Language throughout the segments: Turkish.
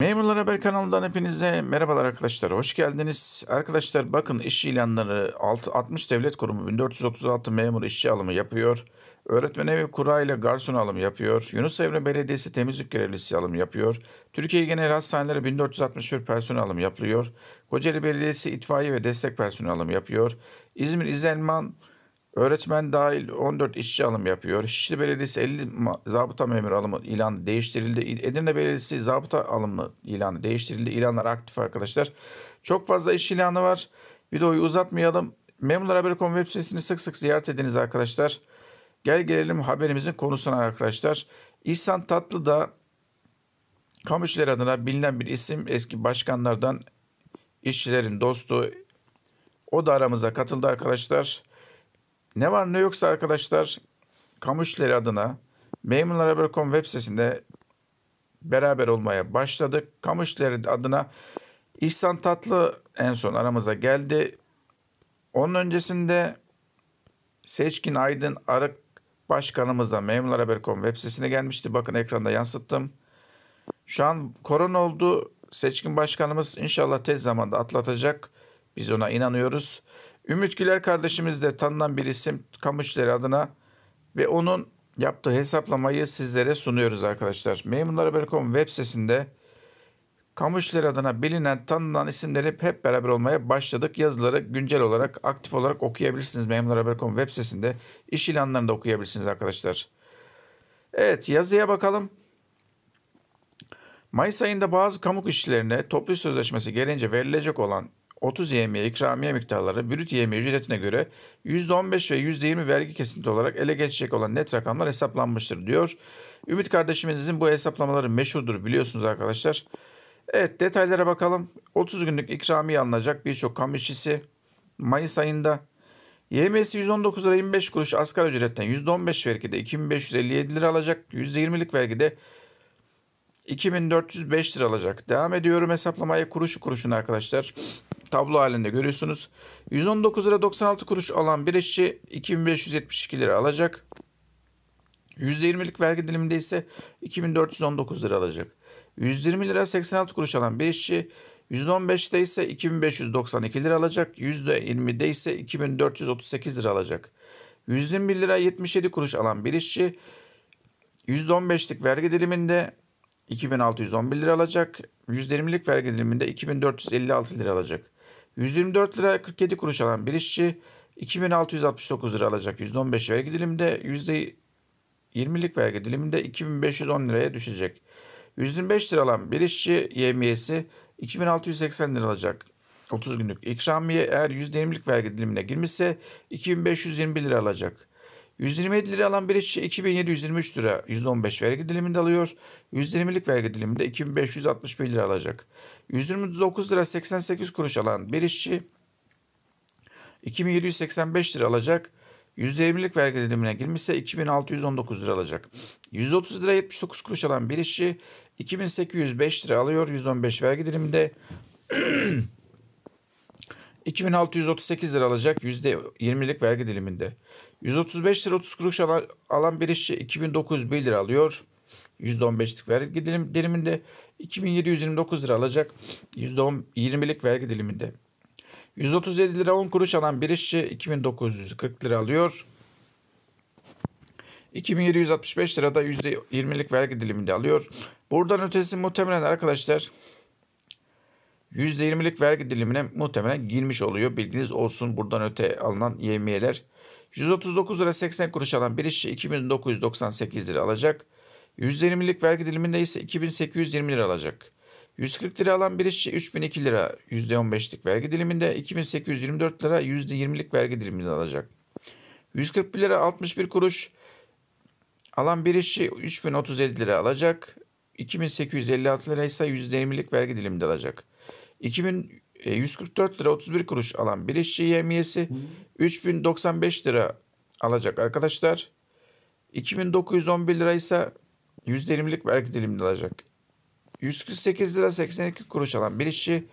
Memurlar Haber kanalından hepinize merhabalar arkadaşlar. Hoş geldiniz. Arkadaşlar bakın iş ilanları 60 devlet kurumu 1436 memur işçi alımı yapıyor. Öğretmen evi kura ile garson alımı yapıyor. Yunus Emre Belediyesi temizlik görevlisi alımı yapıyor. Türkiye Genel Hastaneleri 1461 personel alımı yapılıyor. Kocaeli Belediyesi itfaiye ve destek personel alımı yapıyor. İzmir İzelman Öğretmen dahil 14 işçi alım yapıyor. Şişli Belediyesi 50 zabıta memur alımı ilanı değiştirildi. Edirne Belediyesi zabıta alımı ilanı değiştirildi. İlanlar aktif arkadaşlar. Çok fazla iş ilanı var. Videoyu uzatmayalım. Memurlar web sitesini sık sık ziyaret ediniz arkadaşlar. Gel gelelim haberimizin konusuna arkadaşlar. İhsan Tatlı da kamu işleri adına bilinen bir isim eski başkanlardan işçilerin dostu. O da aramıza katıldı arkadaşlar. Ne var ne yoksa arkadaşlar kamu işleri adına Memurlar Haber.com web sitesinde beraber olmaya başladık. Kamu işleri adına İhsan Tatlı en son aramıza geldi. Onun öncesinde Seçkin Aydın Arık Başkanımız da Memurlar Haber.com web sitesine gelmişti. Bakın ekranda yansıttım. Şu an korona oldu. Seçkin Başkanımız inşallah tez zamanda atlatacak. Biz ona inanıyoruz. Ümit Güler kardeşimiz de tanınan bir isim Kamışdere adına ve onun yaptığı hesaplamayı sizlere sunuyoruz arkadaşlar. Memurlar Haber.com web sitesinde Kamışdere adına bilinen, tanınan isimleri hep, hep beraber olmaya başladık. Yazıları güncel olarak, aktif olarak okuyabilirsiniz Memurlar Haber.com web sitesinde. iş ilanlarını da okuyabilirsiniz arkadaşlar. Evet, yazıya bakalım. Mayıs ayında bazı kamu işçilerine toplu sözleşmesi gelince verilecek olan 30 yemeğe, ikramiye miktarları brüt yemeğe ücretine göre %15 ve %20 vergi kesinti olarak ele geçecek olan net rakamlar hesaplanmıştır diyor. Ümit kardeşimizin bu hesaplamaları meşhurdur biliyorsunuz arkadaşlar. Evet detaylara bakalım. 30 günlük ikramiye alınacak birçok kamu işçisi Mayıs ayında YMS'i 119 lira 25 kuruş asgari ücretten %15 vergide 2557 lira alacak. %20'lik vergide 2405 lira alacak. Devam ediyorum hesaplamaya kuruşu kuruşun arkadaşlar tablo halinde görüyorsunuz. 119 lira 96 kuruş olan bir işçi 2572 lira alacak. %20'lik vergi diliminde ise 2419 lira alacak. 120 lira 86 kuruş alan bir işçi %15'te ise 2592 lira alacak. %20'de ise 2438 lira alacak. 121 lira 77 kuruş alan bir işçi %15'lik vergi diliminde 2611 lira alacak. %20'lik vergi diliminde 2456 lira alacak. 124 lira 47 kuruş alan bir işçi 2669 lira alacak %15 vergi diliminde %20'lik vergi diliminde 2510 liraya düşecek. 125 lira alan bir işçi yemiyesi 2680 lira alacak. 30 günlük ikramiye eğer %20'lik vergi dilimine girmişse 2521 lira alacak. 127 lira alan bir işçi 2723 lira %15 vergi diliminde alıyor. 120'lik vergi diliminde 2561 lira alacak. 129 lira 88 kuruş alan bir işçi 2785 lira alacak. %20'lik vergi dilimine girmişse 2619 lira alacak. 130 lira 79 kuruş alan bir işçi 2805 lira alıyor. 115 vergi diliminde 2638 lira alacak %20'lik vergi diliminde. 135 lira 30 kuruş alan, alan bir işçi 2901 lira alıyor. %15'lik vergi dilim, diliminde 2729 lira alacak. %20'lik vergi diliminde. 137 lira 10 kuruş alan bir işçi 2940 lira alıyor. 2765 lirada %20'lik vergi diliminde alıyor. Buradan ötesi muhtemelen arkadaşlar %20'lik vergi dilimine muhtemelen girmiş oluyor. Bilginiz olsun buradan öte alınan yemiyeler. 139 lira 80 kuruş alan bir işçi 2998 lira alacak. %20'lik vergi diliminde ise 2820 lira alacak. 140 lira alan bir işçi 3002 lira %15'lik vergi diliminde 2824 lira %20'lik vergi diliminde alacak. 141 lira 61 kuruş alan bir işçi 3037 lira alacak. 2856 lira ise %20'lik vergi diliminde alacak. 2144 e, lira 31 kuruş alan bir işçi yemiyesi 3095 lira alacak arkadaşlar. 2911 lira ise %20'lik vergi dilimini alacak. 148 lira 82 kuruş alan bir işçi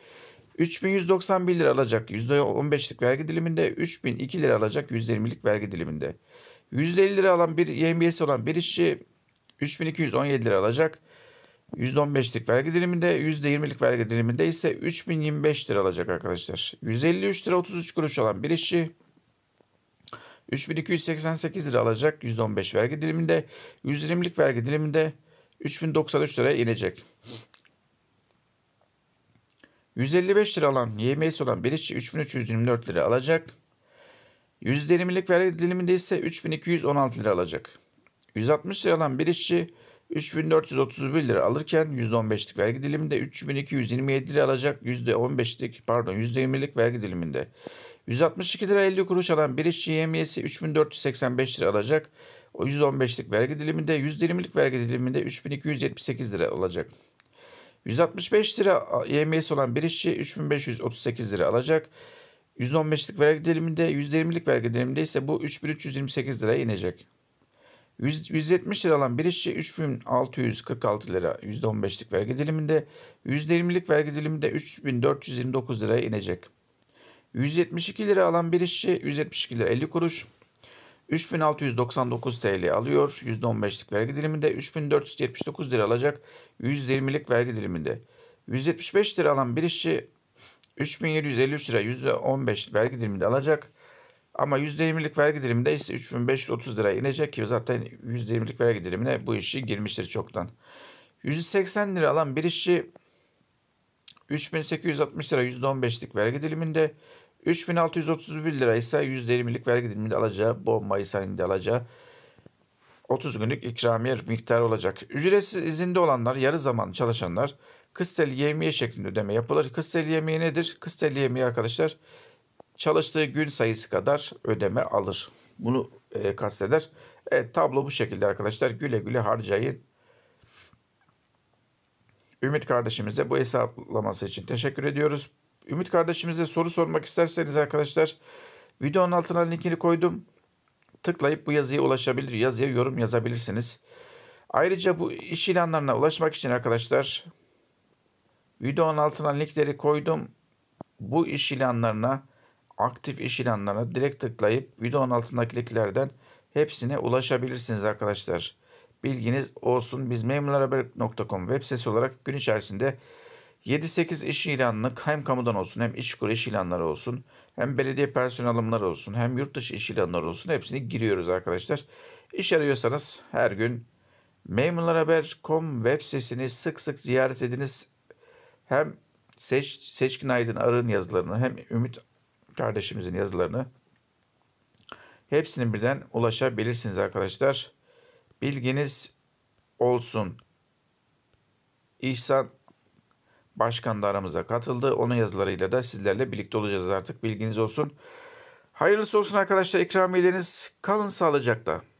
3191 lira alacak %15'lik vergi diliminde, 3002 lira alacak %20'lik vergi diliminde. 150 lira alan bir yemiyesi olan bir işçi 3217 lira alacak. %15'lik vergi diliminde, %20'lik vergi diliminde ise 3025 lira alacak arkadaşlar. 153 lira 33 kuruş olan bir işçi 3288 lira alacak %15 vergi diliminde, 120'lik vergi diliminde 3093 liraya inecek. 155 lira alan YMS olan bir işçi 3324 lira alacak. %20'lik vergi diliminde ise 3216 lira alacak. 160 lira alan bir işçi 3431 lira alırken %15'lik vergi diliminde 3227 lira alacak %15'lik pardon %20'lik vergi diliminde. 162 lira 50 kuruş alan bir işçi yemiyesi 3485 lira alacak. O 115'lik vergi diliminde %20'lik vergi diliminde 3278 lira olacak. 165 lira yemiyesi olan bir işçi 3538 lira alacak. 115'lik vergi diliminde %20'lik vergi diliminde ise bu 3328 liraya inecek. 100, 170 lira alan bir işçi 3646 lira %15'lik vergi diliminde, %20'lik vergi diliminde 3429 liraya inecek. 172 lira alan bir işçi 172 lira 50 kuruş 3699 TL alıyor. %15'lik vergi diliminde 3479 lira alacak. %20'lik vergi diliminde. 175 lira alan bir işçi 3753 lira %15 vergi diliminde alacak. Ama %20'lik vergi diliminde ise 3530 lira inecek ki zaten %20'lik vergi dilimine bu işi girmiştir çoktan. 180 lira alan bir işçi 3860 lira %15'lik vergi diliminde 3631 lira ise %20'lik vergi diliminde alacağı bu Mayıs ayında alacağı 30 günlük ikramiye miktarı olacak. Ücretsiz izinde olanlar, yarı zaman çalışanlar kıstel yemeği şeklinde ödeme yapılır. Kıstel yemeği nedir? Kıstel yemeği arkadaşlar çalıştığı gün sayısı kadar ödeme alır. Bunu e, kasteder. Evet tablo bu şekilde arkadaşlar. Güle güle harcayın. Ümit kardeşimize bu hesaplaması için teşekkür ediyoruz. Ümit kardeşimize soru sormak isterseniz arkadaşlar videonun altına linkini koydum. Tıklayıp bu yazıya ulaşabilir. Yazıya yorum yazabilirsiniz. Ayrıca bu iş ilanlarına ulaşmak için arkadaşlar videonun altına linkleri koydum. Bu iş ilanlarına aktif iş ilanlarına direkt tıklayıp videonun altındaki linklerden hepsine ulaşabilirsiniz arkadaşlar. Bilginiz olsun. Biz memurlarhaber.com web sitesi olarak gün içerisinde 7-8 iş ilanını hem kamudan olsun hem iş işkur iş ilanları olsun hem belediye personel alımları olsun hem yurt dışı iş ilanları olsun hepsini giriyoruz arkadaşlar. İş arıyorsanız her gün memurlarhaber.com web sitesini sık sık ziyaret ediniz. Hem Seç, Seçkin Aydın Arın yazılarını hem Ümit kardeşimizin yazılarını hepsini birden ulaşabilirsiniz arkadaşlar. Bilginiz olsun. İhsan Başkan da aramıza katıldı. Onun yazılarıyla da sizlerle birlikte olacağız artık. Bilginiz olsun. Hayırlısı olsun arkadaşlar ikramiyeleriniz. Kalın sağlıcakla.